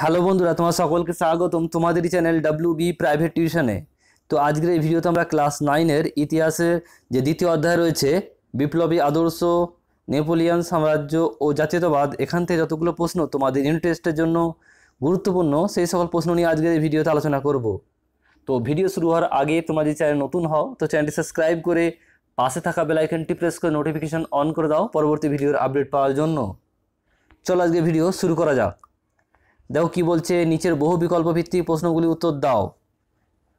hello বন্ধুরা তোমার সকলকে স্বাগতম তোমাদেরই চ্যানেল ডাব্লিউ বি প্রাইভেট টিউশনে তো আজকের এই ভিডিওতে আমরা ক্লাস নাইনের ইতিহাসের যে দ্বিতীয় অধ্যায় রয়েছে বিপ্লবী আদর্শ নেপোলিয়ান সাম্রাজ্য ও জাতীয়তাবাদ এখান থেকে যতগুলো প্রশ্ন তোমাদের ইন্টারেস্টের জন্য গুরুত্বপূর্ণ সেই সকল প্রশ্ন নিয়ে আজকের এই ভিডিওতে আলোচনা করব তো ভিডিও শুরু হওয়ার আগে তোমার যদি চ্যানেল নতুন হও তো চ্যানেলটি সাবস্ক্রাইব করে পাশে থাকা বেলাইকনটি প্রেস করে নোটিফিকেশান অন করে দাও পরবর্তী ভিডিওর আপডেট পাওয়ার জন্য চলো আজকে ভিডিও শুরু করা যাক দেখো কি বলছে নিচের বহু বিকল্প ভিত্তিক প্রশ্নগুলি উত্তর দাও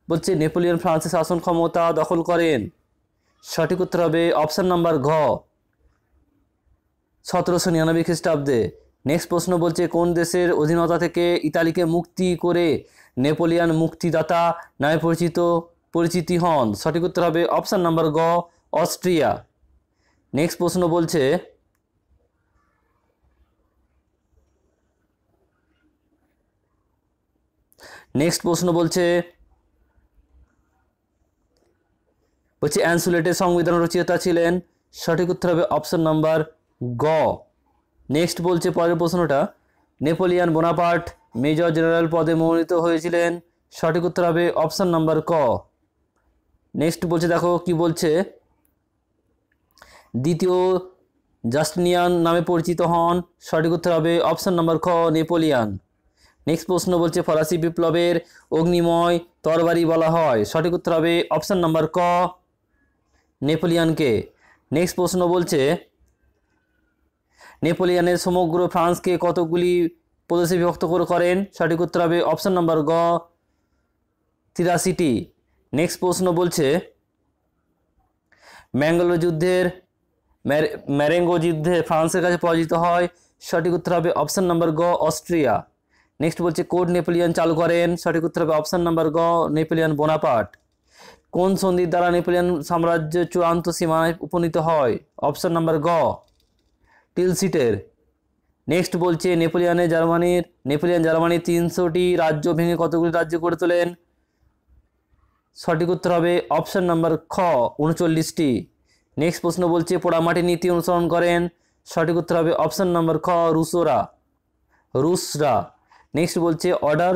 বলছে নেপোলিয়ন ফ্রান্সের শাসন ক্ষমতা দখল করেন সঠিক উত্তর হবে অপশান নাম্বার ঘ সতেরোশো নিরানব্বই খ্রিস্টাব্দে নেক্সট প্রশ্ন বলছে কোন দেশের অধীনতা থেকে ইতালিকে মুক্তি করে নেপোলিয়ান মুক্তিদাতা নামে পরিচিত পরিচিতি হন সঠিক উত্তর হবে অপশান নাম্বার গ অস্ট্রিয়া নেক্সট প্রশ্ন বলছে নেক্সট প্রশ্ন বলছে বলছে অ্যানসুলেটের সংবিধান রচয়িতা ছিলেন সঠিক উত্তর হবে অপশন নাম্বার গ নেক্সট বলছে পরের প্রশ্নটা নেপোলিয়ান বোনাপার্ট মেজর জেনারেল পদে মনোনীত হয়েছিলেন সঠিক উত্তর হবে অপশান নাম্বার ক নেক্সট বলছে দেখো কি বলছে দ্বিতীয় জাস্টনিয়ান নামে পরিচিত হন সঠিক উত্তর হবে অপশান নাম্বার খ নেপোলিয়ান নেক্সট প্রশ্ন বলছে ফরাসি বিপ্লবের অগ্নিময় তরবারি বলা হয় সঠিক উত্তর হবে অপশান নাম্বার ক নেপোলিয়ানকে নেক্সট প্রশ্ন বলছে নেপোলিয়ানের সমগ্র ফ্রান্সকে কতগুলি প্রদেশে বিভক্ত করেন সঠিক উত্তর হবে অপশান নাম্বার গ তিরাশিটি নেক্সট প্রশ্ন বলছে ম্যাঙ্গালোর যুদ্ধের ম্যারেঙ্গো যুদ্ধে ফ্রান্সের কাছে পরাজিত হয় সঠিক উত্তর হবে অপশান নাম্বার গ অস্ট্রিয়া নেক্সট বলছে কোড নেপোলিয়ান চালু করেন সঠিক উত্তর হবে অপশান নাম্বার গ নেপোলিয়ান বোনাপাট কোন সন্ধির দ্বারা নেপোলিয়ান সাম্রাজ্য চূড়ান্ত সীমায় উপনীত হয় অপশান নাম্বার গ টিলসিটের নেক্সট বলছে নেপোলিয়ানে জার্মানির নেপোলিয়ান জার্মানির তিনশোটি রাজ্য ভেঙে কতগুলি রাজ্য করে তোলেন সঠিক উত্তর হবে অপশান নাম্বার খ উনচল্লিশটি নেক্সট প্রশ্ন বলছে পোড়ামাটি নীতি অনুসরণ করেন সঠিক উত্তর হবে অপশান নাম্বার খ রুসোরা রুশরা নেক্সট বলছে অর্ডার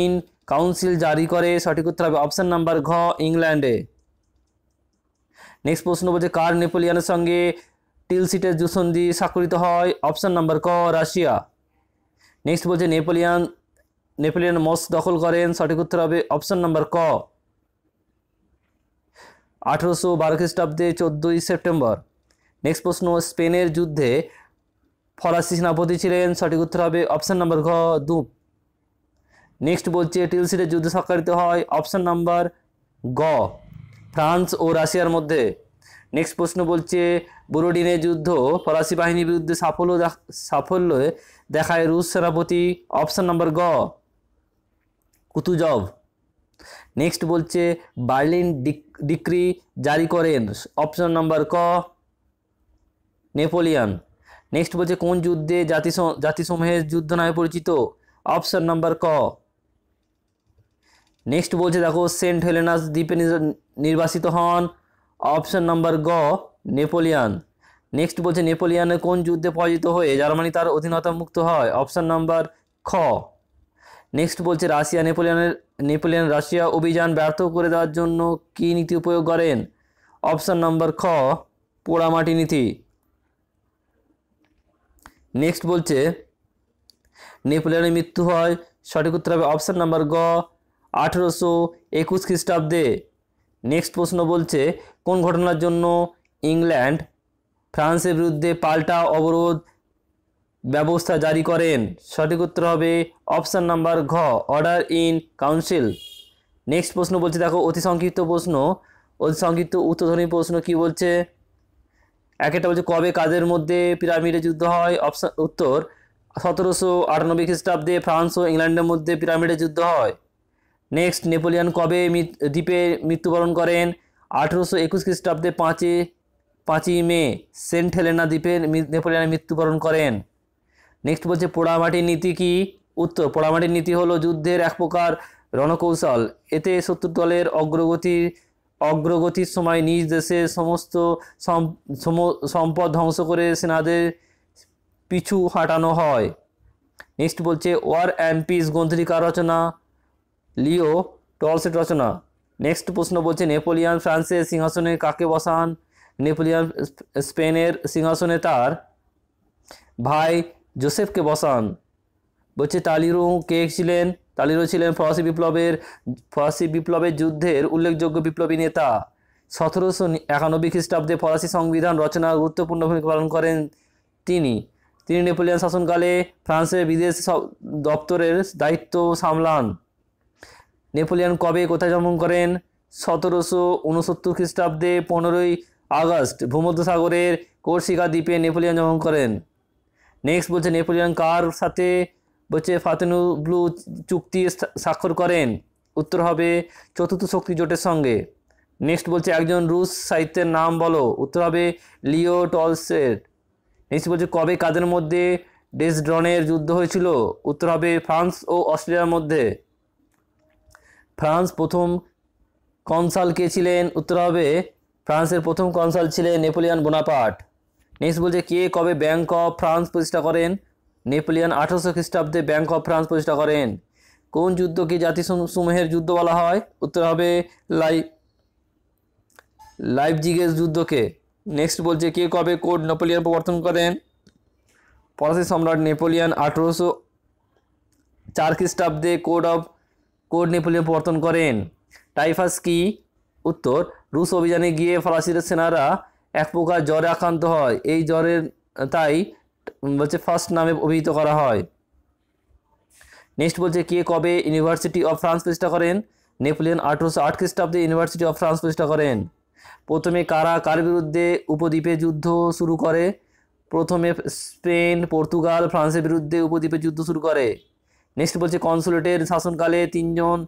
ইন কাউন্সিল জারি করে সঠিক উত্তর হবে অপশান নাম্বার ঘ ইংল্যান্ডে নেক্সট প্রশ্ন বলছে কার নেপোলিয়ানের সঙ্গে টিল টিলসিটের যুসন্ধি স্বাক্ষরিত হয় অপশান নাম্বার ক রাশিয়া নেক্সট বলছে নেপোলিয়ান নেপোলিয়ান মস দখল করেন সঠিক উত্তর হবে অপশান নাম্বার ক আঠেরোশো বারো খ্রিস্টাব্দে চোদ্দোই সেপ্টেম্বর নেক্সট প্রশ্ন স্পেনের যুদ্ধে ফরাসি সেনাপতি ছিলেন সঠিক উত্তর হবে অপশান নম্বর ঘ দু নেক্সট বলছে টিলসিটের যুদ্ধ স্বাক্ষরিত হয় অপশান নাম্বার গ ফ্রান্স ও রাশিয়ার মধ্যে নেক্সট প্রশ্ন বলছে বুরোডিনের যুদ্ধ ফরাসি বাহিনীর বিরুদ্ধে সাফল্য সাফল্য দেখায় রুশ সেনাপতি অপশান নম্বর গ কুতুজব নেক্সট বলছে বার্লিন ডিক্রি জারি করেন অপশান নাম্বার ক নেপোলিয়ান নেক্সট বলছে কোন যুদ্ধে জাতিসংঘ জাতিসমূহের যুদ্ধ নামে পরিচিত অপশন নাম্বার ক নেক্সট বলছে দেখো সেন্ট হেলেনাস দ্বীপে নির্বাসিত হন অপশন নাম্বার গ নেপোলিয়ান নেক্সট বলছে নেপোলিয়ানের কোন যুদ্ধে পরাজিত হয়ে জার্মানি তার অধীনতা মুক্ত হয় অপশন নাম্বার খ নেক্সট বলছে রাশিয়া নেপোলিয়ানের নেপোলিয়ান রাশিয়া অভিযান ব্যর্থ করে দেওয়ার জন্য কী নীতি উপয়োগ করেন অপশন নাম্বার খ পোড়ামাটি নীতি নেক্সট বলছে নেপোলিয়নের মৃত্যু হয় সঠিক উত্তর হবে অপশান নাম্বার গ আঠেরোশো একুশ খ্রিস্টাব্দে নেক্সট প্রশ্ন বলছে কোন ঘটনার জন্য ইংল্যান্ড ফ্রান্সের বিরুদ্ধে পাল্টা অবরোধ ব্যবস্থা জারি করেন সঠিক উত্তর হবে অপশান নাম্বার ঘ অর্ডার ইন কাউন্সিল নেক্সট প্রশ্ন বলছে দেখো অতি সংক্ষিপ্ত প্রশ্ন অতি সংক্ষিপ্ত উত্তরধনী প্রশ্ন কি বলছে একটা বলছে কবে কাদের মধ্যে পিরামিডে যুদ্ধ হয় অপশন উত্তর সতেরোশো আটানব্বই খ্রিস্টাব্দে ফ্রান্স ও ইংল্যান্ডের মধ্যে পিরামিডে যুদ্ধ হয় নেক্সট নেপোলিয়ান কবে দ্বীপে মৃত্যুবরণ করেন আঠেরোশো একুশ খ্রিস্টাব্দে পাঁচে পাঁচই মে সেন্ট হেলেনা দ্বীপে নেপোলিয়ানের মৃত্যুবরণ করেন নেক্সট বলছে পোড়ামাটির নীতি কি উত্তর পোড়ামাটির নীতি হলো যুদ্ধের এক প্রকার রণকৌশল এতে শত্রু দলের অগ্রগতির অগ্রগতির সময় নিজ দেশে সমস্ত সম্পদ ধ্বংস করে সেনাদের পিছু হাঁটানো হয় নেক্সট বলছে ওয়ার অ্যান্ড পিস গ্রন্থটি রচনা লিও টলসেট রচনা নেক্সট প্রশ্ন বলছে নেপোলিয়ান ফ্রান্সের সিংহাসনে কাকে বসান নেপোলিয়ান স্পেনের সিংহাসনে তার ভাই জোসেফকে বসান বলছে তালিরু কে ছিলেন তালিরও ছিলেন ফরাসি বিপ্লবের ফরাসি বিপ্লবের যুদ্ধের উল্লেখযোগ্য বিপ্লবী নেতা সতেরোশো একানব্বই খ্রিস্টাব্দে ফরাসি সংবিধান রচনার গুরুত্বপূর্ণ ভূমিকা পালন করেন তিনি তিনি নেপোলিয়ান শাসনকালে ফ্রান্সের বিদেশ দপ্তরের দায়িত্ব সামলান নেপোলিয়ান কবে কোথায় জন্মগ্রহণ করেন সতেরোশো উনসত্তর খ্রিস্টাব্দে পনেরোই আগস্ট ভূমধ্যসাগরের কোর্সিকা দ্বীপে নেপোলিয়ান জন্মগ্রহণ করেন নেক্সট বলছে নেপোলিয়ান কার সাথে বলছে ফাতেনু ব্লু চুক্তি স্বাক্ষর করেন উত্তর হবে চতুর্থ শক্তি জোটের সঙ্গে নেক্সট বলছে একজন রুশ সাহিত্যের নাম বলো উত্তর হবে লিও টলসের নেক্সট বলছে কবে কাদের মধ্যে ডেসড্রনের যুদ্ধ হয়েছিল উত্তর হবে ফ্রান্স ও অস্ট্রেলিয়ার মধ্যে ফ্রান্স প্রথম কনসাল কে ছিলেন উত্তর হবে ফ্রান্সের প্রথম কনসাল ছিলেন নেপোলিয়ান বোনাপাট নেক্সট বলছে কে কবে ব্যাংক অফ ফ্রান্স প্রতিষ্ঠা করেন নেপোলিয়ান আঠারোশো খ্রিস্টাব্দে ব্যাংক অফ ফ্রান্স প্রতিষ্ঠা করেন কোন যুদ্ধকে জাতিসমূহের যুদ্ধ বলা হয় উত্তর হবে লাই লাইভ জিগেস যুদ্ধকে নেক্সট বলছে কে কবে কোড নেপোলিয়ান প্রবর্তন করেন ফরাসি সম্রাট নেপোলিয়ান আঠেরোশো চার খ্রিস্টাব্দে কোড অফ কোড নেপোলিয়ান প্রবর্তন করেন টাইফাস কি উত্তর রুশ অভিযানে গিয়ে ফরাসির সেনারা এক প্রকার জ্বরে আক্রান্ত হয় এই জ্বরের তাই বলছে ফার্স্ট নামে অভিহিত করা হয় নেক্সট বলছে কে কবে ইউনিভার্সিটি অফ ফ্রান্স প্রতিষ্ঠা করেন নেপোলিয়ন আঠারোশো আট খ্রিস্টাব্দে ইউনিভার্সিটি অফ ফ্রান্স প্রতিষ্ঠা করেন প্রথমে কারা কার বিরুদ্ধে উপদ্বীপে যুদ্ধ শুরু করে প্রথমে স্পেন পর্তুগাল ফ্রান্সের বিরুদ্ধে উপদ্বীপে যুদ্ধ শুরু করে নেক্সট বলছে কনসুলেটের শাসনকালে তিনজন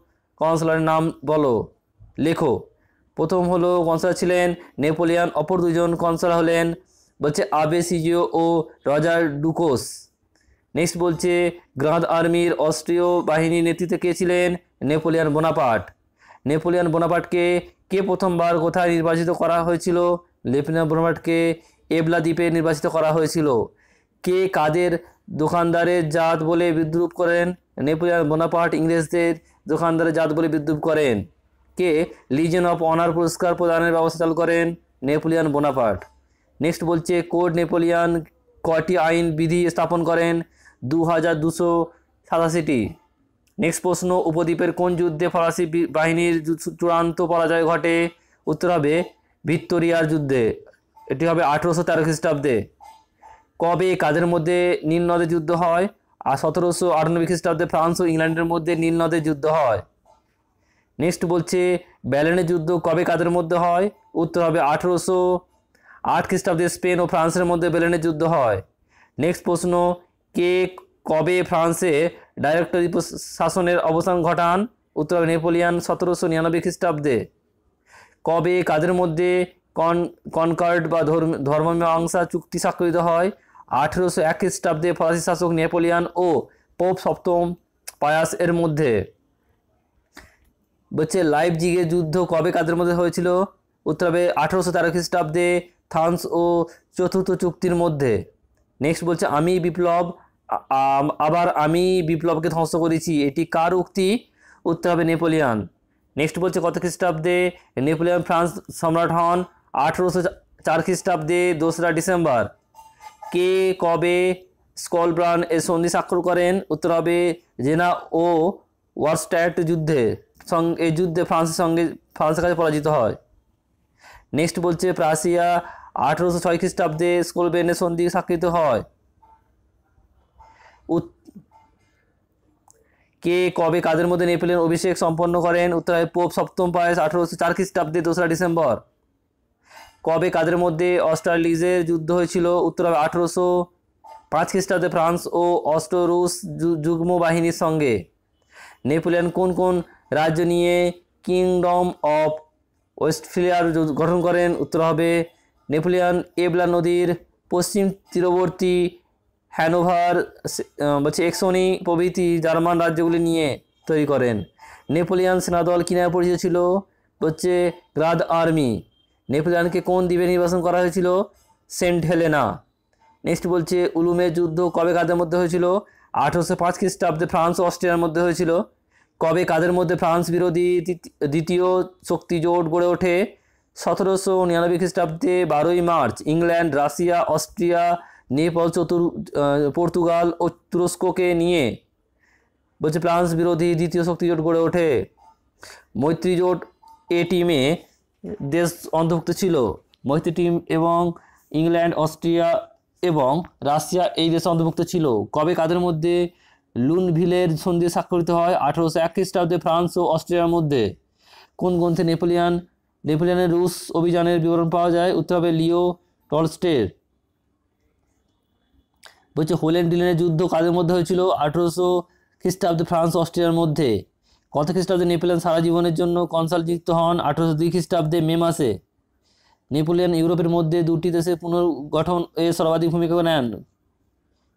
কনসুলারের নাম বলো লেখো প্রথম হলো কনসুলার ছিলেন নেপোলিয়ান অপর দুজন কনসুলার হলেন বলছে আবেসিজিও ও রজার ডুকোস নেক্সট বলছে গ্রাঁদ আর্মির অস্ট্রীয় বাহিনীর নেতৃত্বে কে ছিলেন নেপোলিয়ান বোনাপাট নেপোলিয়ান বোনাপাটকে কে প্রথমবার কোথায় নির্বাচিত করা হয়েছিল লেপোলিয়ান বোনাপাটকে এবলা দ্বীপে নির্বাচিত করা হয়েছিল কে কাদের দোকানদারের জাত বলে বিদ্রুপ করেন নেপোলিয়ান বোনাপাট ইংরেজদের দোকানদারের জাত বলে বিদ্রুপ করেন কে লিজেন অফ অনার পুরস্কার প্রদানের ব্যবস্থা চালু করেন নেপোলিয়ান বোনাপাট নেক্সট বলছে কোড নেপোলিয়ান কটি আইন বিধি স্থাপন করেন দু হাজার দুশো সাতাশিটি নেক্সট প্রশ্ন উপদ্বীপের কোন যুদ্ধে ফরাসি বাহিনীর চূড়ান্ত পরাজয় ঘটে উত্তর হবে ভিক্টোরিয়ার যুদ্ধে এটি হবে আঠেরোশো তেরো খ্রিস্টাব্দে কবে কাদের মধ্যে নীল যুদ্ধ হয় আর সতেরোশো আটানব্বই খ্রিস্টাব্দে ফ্রান্স ও ইংল্যান্ডের মধ্যে নীল যুদ্ধ হয় নেক্সট বলছে ব্যালেনের যুদ্ধ কবে কাদের মধ্যে হয় উত্তর হবে আঠেরোশো আট খ্রিস্টাব্দে স্পেন ও ফ্রান্সের মধ্যে বেলেনের যুদ্ধ হয় নেক্সট প্রশ্ন কে কবে ফ্রান্সে ডাইরেক্টরি শাসনের অবসান ঘটান উত্তর নেপোলিয়ান সতেরোশো নিরানব্বই খ্রিস্টাব্দে কবে কাদের মধ্যে কন কনকার্ড বা ধর্ম ধর্মমীমাংসা চুক্তি স্বাক্ষরিত হয় আঠেরোশো এক খ্রিস্টাব্দে ফরাসি শাসক নেপোলিয়ান ও পোপ সপ্তম পায়াস এর মধ্যে বলছে লাইভ জিগে যুদ্ধ কবে কাদের মধ্যে হয়েছিল উত্তর হবে আঠেরোশো তেরো খ্রিস্টাব্দে থান্স ও চতুর্থ চুক্তির মধ্যে নেক্সট বলছে আমি বিপ্লব আবার আমি বিপ্লবকে ধ্বংস করেছি এটি কার উক্তি উত্তর হবে নেপোলিয়ান নেক্সট বলছে কত খ্রিস্টাব্দে নেপোলিয়ান ফ্রান্স সম্রাট হন আঠেরোশো চার খ্রিস্টাব্দে দোসরা ডিসেম্বর কে কবে স্কলব্রান এ সন্ধি স্বাক্ষর করেন উত্তর হবে জেনা ও ওয়ারস্ট্যাট যুদ্ধে এই যুদ্ধে ফ্রান্সের সঙ্গে ফ্রান্সের কাছে পরাজিত হয় নেক্সট বলছে প্রাসিয়া আঠেরোশো ছয় খ্রিস্টাব্দে স্কুল বেনে সন্ধি স্বাক্ষরিত হয় কে কবে কাদের মধ্যে নেপোলিয়ন অভিষেক সম্পন্ন করেন উত্তর পোপ সপ্তম পায়েস আঠেরোশো চার খ্রিস্টাব্দে দোসরা ডিসেম্বর কবে কাদের মধ্যে অস্ট্রালিজের যুদ্ধ হয়েছিল উত্তর হবে আঠেরোশো পাঁচ খ্রিস্টাব্দে ফ্রান্স ও অস্ট্রোরুশ যুগ্ম বাহিনীর সঙ্গে নেপোলিয়ান কোন কোন রাজ্য নিয়ে কিংডম অফ ওয়েস্টফিলিয়ার গঠন করেন উত্তর হবে নেপোলিয়ান এবলা নদীর পশ্চিম তীরবর্তী হ্যানোভার বলছে এক্সনি প্রভৃতি জার্মান রাজ্যগুলি নিয়ে তৈরি করেন নেপোলিয়ান সেনাদল কি নামে পরিচিত ছিল হচ্ছে গ্রাদ আর্মি নেপোলিয়ানকে কোন দ্বীপে নির্বাচন করা হয়েছিল সেন্ট হেলেনা নেক্সট বলছে উলুমের যুদ্ধ কবে কাদের মধ্যে হয়েছিল আঠেরোশো পাঁচ খ্রিস্টাব্দে ফ্রান্স অস্ট্রিয়ার মধ্যে হয়েছিল কবে কাদের মধ্যে ফ্রান্স বিরোধী দ্বিতীয় শক্তি জোট গড়ে ওঠে সতেরোশো নিরানব্বই খ্রিস্টাব্দে বারোই March England Russia Austria Nepal চতুর পর্তুগাল ও তুরস্ককে নিয়ে বলছে ফ্রান্স বিরোধী দ্বিতীয় শক্তিজোট গড়ে ওঠে মৈত্রী জোট এ টিমে দেশ অন্তর্ভুক্ত ছিল মৈত্রী টিম এবং ইংল্যান্ড অস্ট্রিয়া এবং রাশিয়া এই দেশে অন্তর্ভুক্ত ছিল কবে কাদের মধ্যে লুনভিলের সন্ধি স্বাক্ষরিত হয় আঠেরোশো এক খ্রিস্টাব্দে ফ্রান্স ও অস্ট্রিয়ার মধ্যে কোন গ্রন্থে নেপোলিয়ান নেপোলিয়ানের রুশ অভিযানের বিবরণ পাওয়া যায় উত্তর হবে লিও টলস্টের বলছে হোলেন ডিলেনের যুদ্ধ কাদের মধ্যে হয়েছিল আঠেরোশো খ্রিস্টাব্দে ফ্রান্স অস্ট্রিয়ার মধ্যে কত খ্রিস্টাব্দে নেপোলিয়ান সারা জীবনের জন্য কনসাল যুক্ত হন আঠেরোশো দুই খ্রিস্টাব্দে মে মাসে নেপোলিয়ান ইউরোপের মধ্যে দুটি দেশে পুনর্গঠন এ সর্বাধিক ভূমিকা নেন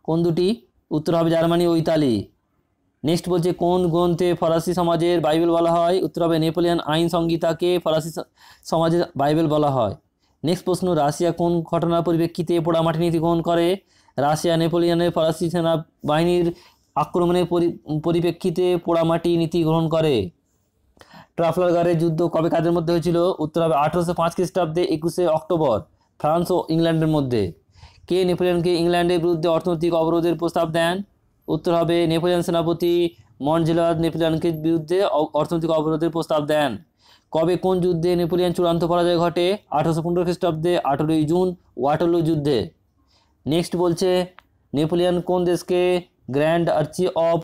কোন দুটি উত্তর হবে জার্মানি ও ইতালি নেক্সট বলছে কোন গ্রন্থে ফরাসি সমাজের বাইবেল বলা হয় উত্তর হবে নেপোলিয়ান আইন সংগীতাকে ফরাসি সমাজের বাইবেল বলা হয় নেক্সট প্রশ্ন রাশিয়া কোন ঘটনার পরিপ্রেক্ষিতে পোড়ামাটি নীতি গ্রহণ করে রাশিয়া নেপোলিয়ানের ফরাসি সেনা বাহিনীর আক্রমণের পরিপ্রেক্ষিতে পোড়ামাটি নীতি গ্রহণ করে ট্রাফলারগারের যুদ্ধ কবে কাদের মধ্যে হয়েছিল উত্তর হবে আঠারোশো পাঁচ খ্রিস্টাব্দে একুশে অক্টোবর ফ্রান্স ও ইংল্যান্ডের মধ্যে কে নেপোলিয়ানকে ইংল্যান্ডের বিরুদ্ধে অর্থনৈতিক অবরোধের প্রস্তাব দেন উত্তর হবে নেপোলিয়ান সেনাপতি মনজিলার নেপোলিয়ানকে বিরুদ্ধে অর্থনৈতিক অবরোধের প্রস্তাব দেন কবে কোন যুদ্ধে নেপোলিয়ান চূড়ান্ত পরাজয় ঘটে আঠারোশো পনেরো খ্রিস্টাব্দে আঠেরোই জুন ওয়াটারলু যুদ্ধে নেক্সট বলছে নেপোলিয়ান কোন দেশকে গ্র্যান্ড আর্চি অফ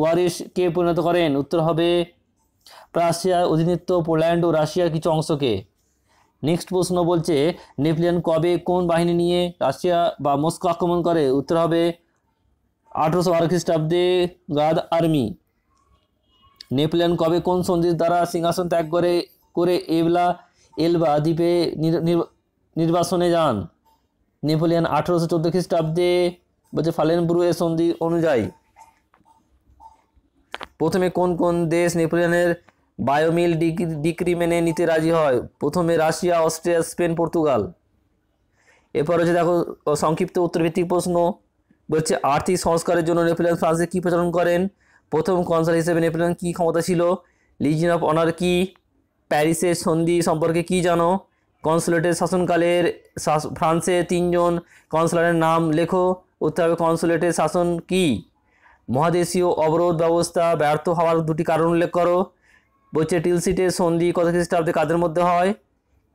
ওয়ারিসকে পরিণত করেন উত্তর হবে প্রাশিয়া অধীনত্ব পোল্যান্ড ও রাশিয়ার কিছু অংশকে নেক্সট প্রশ্ন বলছে নেপোলিয়ান কবে কোন বাহিনী নিয়ে রাশিয়া বা মস্কো আক্রমণ করে উত্তর হবে আঠেরোশো বারো খ্রিস্টাব্দে গাদ আর্মি নেপোলিয়ান কবে কোন সন্ধির দ্বারা সিংহাসন ত্যাগ করে করে এবলা এলবা দ্বীপে নির্বাসনে যান নেপোলিয়ান আঠেরোশো চোদ্দো খ্রিস্টাব্দে বলছে ফালেনব্রুয়ের সন্ধি অনুযায়ী প্রথমে কোন কোন দেশ নেপোলিয়ানের বায়োমিল ডিগ্রি ডিগ্রি মেনে নিতে রাজি হয় প্রথমে রাশিয়া অস্ট্রিয়া স্পেন পর্তুগাল এরপর হচ্ছে দেখো সংক্ষিপ্ত উত্তরভিত্তিক প্রশ্ন বলছে আর্থিক সংস্কারের জন্য নেপোলিয়ান ফ্রান্সে কী প্রচলন করেন প্রথম কনসাল হিসেবে নেপোলিয়ান কী ক্ষমতা ছিল লিজিন অফ অনার কী প্যারিসের সন্ধি সম্পর্কে কী জানো কনসুলেটের শাসনকালের ফ্রান্সে তিনজন কনসুলেটের নাম লেখো উত্তর হবে কনসুলেটের শাসন কি মহাদেশীয় অবরোধ ব্যবস্থা ব্যর্থ হওয়ার দুটি কারণ উল্লেখ করো বলছে টিলসিটের সন্ধি কত খ্রিস্টাব্দে কাদের মধ্যে হয়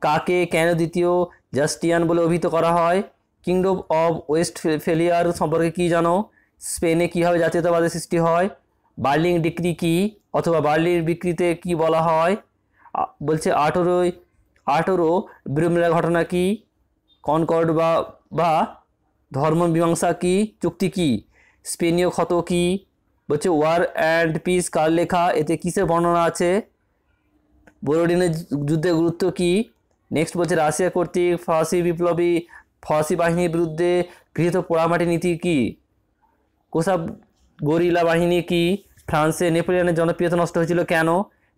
কাকে কেন দ্বিতীয় জাস্টিয়ান বলে অভিহিত করা হয় কিংডম অব ওয়েস্ট ফেলিয়ার সম্পর্কে কি জানো স্পেনে কীভাবে জাতীয়তাবাদের সৃষ্টি হয় বার্লিং ডিক্রি কি অথবা বার্লিন বিক্রিতে কি বলা হয় বলছে আঠেরোই আঠেরো বিরমিলা ঘটনা কি কনকর্ড বা বা ধর্ম মীমাংসা কি চুক্তি কি স্পেনীয় ক্ষত কি বলছে ওয়ার অ্যান্ড পিস কার লেখা এতে কিসের বর্ণনা আছে বোরোডিনের যুদ্ধের গুরুত্ব কি নেক্সট বলছে রাশিয়া কর্তৃক ফরাসি বিপ্লবী ফরাসি বাহিনীর বিরুদ্ধে গৃহীত পোড়ামাটি নীতি কি কোসাব গরিলা বাহিনী কি ফ্রান্সে নেপোলিয়ানের জনপ্রিয়তা নষ্ট হয়েছিল কেন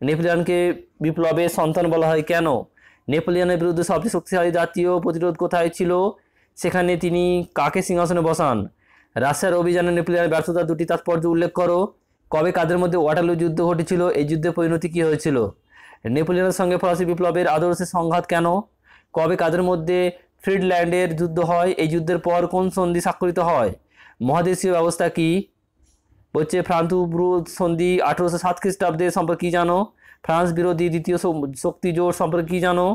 নেপোলিয়ানকে বিপ্লবের সন্তান বলা হয় কেন নেপোলিয়ানের বিরুদ্ধে সবচেয়ে শক্তিশালী জাতীয় প্রতিরোধ কোথায় ছিল সেখানে তিনি কাকে সিংহাসনে বসান রাশিয়ার অভিযানে নেপোলিয়ানের ব্যর্থতা দুটি তাৎপর্য উল্লেখ করো কবে কাদের মধ্যে ওয়াটারলু যুদ্ধ ঘটেছিল এই যুদ্ধে পরিণতি কী হয়েছিল নেপোলিয়ানের সঙ্গে ফরাসি বিপ্লবের আদর্শের সংঘাত কেন কবে কাদের মধ্যে ফ্রিডল্যান্ডের যুদ্ধ হয় এই যুদ্ধের পর কোন সন্ধি স্বাক্ষরিত হয় মহাদেশীয় ব্যবস্থা কি বলছে ফ্রান্তুব্রু সন্ধি আঠেরোশো সাত খ্রিস্টাব্দে সম্পর্কে কী জানো ফ্রান্স বিরোধী দ্বিতীয় শক্তি জোট সম্পর্কে কী জানো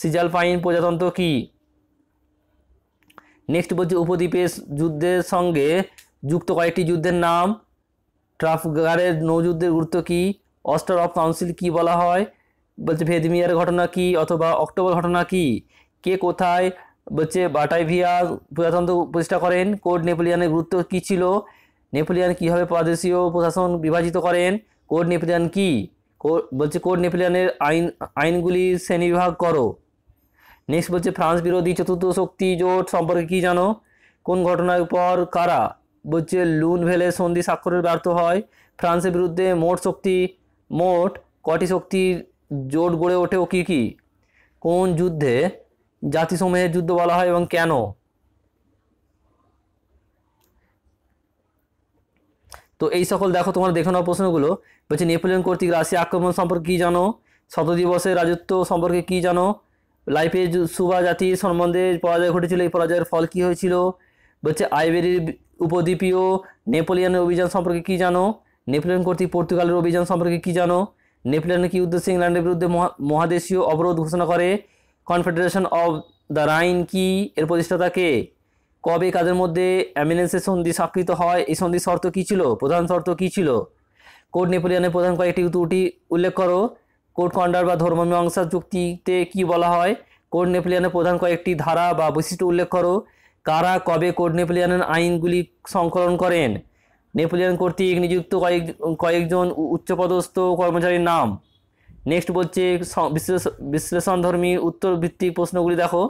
সিজালপাইন প্রজাতন্ত্র কি নেক্সট বলছে উপদ্বীপের যুদ্ধের সঙ্গে যুক্ত কয়েকটি যুদ্ধের নাম ট্রাফগারের নৌযুদ্ধের গুরুত্ব কী অস্টার অফ কাউন্সিল কি বলা হয় বলছে ভেদমিয়ার ঘটনা কি অথবা অক্টোবর ঘটনা কি কে কোথায় বলছে বাটাইভিয়া প্রজাতন্ত্র প্রতিষ্ঠা করেন কোড নেপোলিয়ানের গুরুত্ব কি ছিল নেপোলিয়ান কীভাবে প্রাদেশীয় প্রশাসন বিভাজিত করেন কোড নেপোলিয়ান কি বলছে কোড নেপোলিয়ানের আইন আইনগুলি শ্রেণীবিভাগ করো নেক্সট বলছে ফ্রান্স বিরোধী চতুর্থ শক্তি জোট সম্পর্কে কি জানো কোন ঘটনার পর কারা বলছে লুন ভেলে সন্ধি স্বাক্ষরের ব্যর্থ হয় ফ্রান্সের বিরুদ্ধে মোট শক্তি মোট কটি শক্তির জোট গড়ে ওঠে ও কী কী কোন যুদ্ধে জাতিসমূহের যুদ্ধ বলা হয় এবং কেন তো এই সকল দেখো তোমার দেখে নাও প্রশ্নগুলো বলছে নেপোলিয়ন কর্তৃক রাশিয়া আক্রমণ সম্পর্কে কী জানো শত দিবসের রাজত্ব সম্পর্কে কী জানো লাইফে সুবা জাতি সম্বন্ধে পরাজয় ঘটেছিল এই পরাজয়ের ফল কী হয়েছিল বলছে আইবেরির উপদ্বীপীয় নেপোলিয়ানের অভিযান সম্পর্কে কী জানো নেপোলিয়ন কর্তৃক পর্তুগালের অভিযান সম্পর্কে কী জানো নেপোলিয়ান কি উদ্দেশ্যে ইংল্যান্ডের বিরুদ্ধে মহাদেশীয় অবরোধ ঘোষণা করে কনফেডারেশন অব দ্য রাইন কি এর প্রতিষ্ঠাতা কে কবে কাদের মধ্যে অ্যাম্বুলেন্সের সন্ধি স্বাক্ষরিত হয় এই সন্ধি শর্ত কী ছিল প্রধান শর্ত কী ছিল কোড নেপোলিয়ানের প্রধান কয়েকটি ত্রুটি উল্লেখ করো কোড কন্ডার বা ধর্মমীমাংসার চুক্তিতে কি বলা হয় কোড নেপোলিয়ানের প্রধান কয়েকটি ধারা বা বৈশিষ্ট্য উল্লেখ করো কারা কবে কোড নেপোলিয়ানের আইনগুলি সংকলন করেন নেপোলিয়ান কর্তৃক নিযুক্ত কয়েক কয়েকজন উচ্চপদস্থ কর্মচারীর নাম নেক্সট বলছে বিশ্লেষণধর্মী উত্তর ভিত্তিক প্রশ্নগুলি দেখো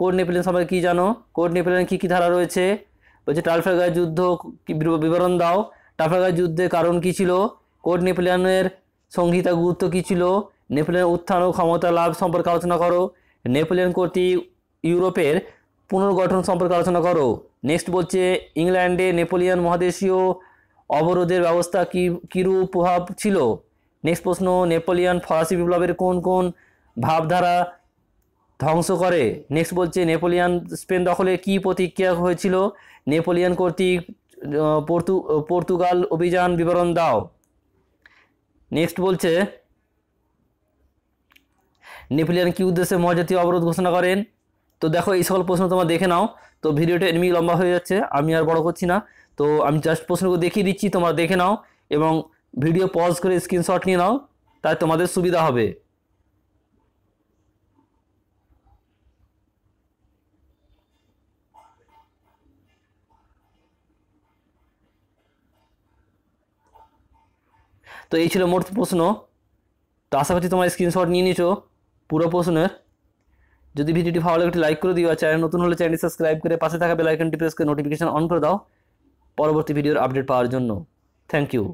কোড নেপোলিয়ন সম্পর্কে কী জানো কোড নেপোলিয়ন কী কী ধারা রয়েছে বলছে টালফাগার যুদ্ধ বিবরণ দাও টালফাগার যুদ্ধের কারণ কী ছিল কোড নেপোলিয়নের সংহিতা গুরুত্ব কী ছিল নেপোলিয়ন উত্থান ও ক্ষমতা লাভ সম্পর্কে আলোচনা করো নেপোলিয়ান কর্তৃক ইউরোপের পুনর্গঠন সম্পর্কে আলোচনা করো নেক্সট বলছে ইংল্যান্ডে নেপোলিয়ান মহাদেশীয় অবরোধের ব্যবস্থা কী কীরূপ প্রভাব ছিল নেক্সট প্রশ্ন নেপোলিয়ান ফরাসি বিপ্লবের কোন কোন ভাবধারা ধ্বংস করে নেক্সট বলছে নেপোলিয়ান স্পেন দখলে কি প্রতিক্রিয়া হয়েছিল নেপোলিয়ান কর্তৃক পর্তু পর্তুগাল অভিযান বিবরণ দাও নেক্সট বলছে নেপোলিয়ান কি উদ্দেশ্যে মহাজাতীয় অবরোধ ঘোষণা করেন তো দেখো এই সকল প্রশ্ন তোমরা দেখে নাও তো ভিডিওটা এমনি লম্বা হয়ে যাচ্ছে আমি আর বড় করছি না তো আমি জাস্ট প্রশ্নগুলো দেখিয়ে দিচ্ছি তোমার দেখে নাও এবং ভিডিও পজ করে স্ক্রিনশট নিয়ে নাও তাই তোমাদের সুবিধা হবে তো এই ছিল মোট প্রশ্ন তো আশা করছি তোমার স্ক্রিনশট নিয়ে নিছো পুরো প্রশ্নের যদি ভিডিওটি ভালো লাগে একটু লাইক করে দিও আর চ্যানেল নতুন হলে চ্যানেলটি সাবস্ক্রাইব করে পাশে থাকা বেল আইকনটি প্রেস করে নোটিফিকেশন অন করে দাও পরবর্তী ভিডিওর আপডেট পাওয়ার জন্য থ্যাংক ইউ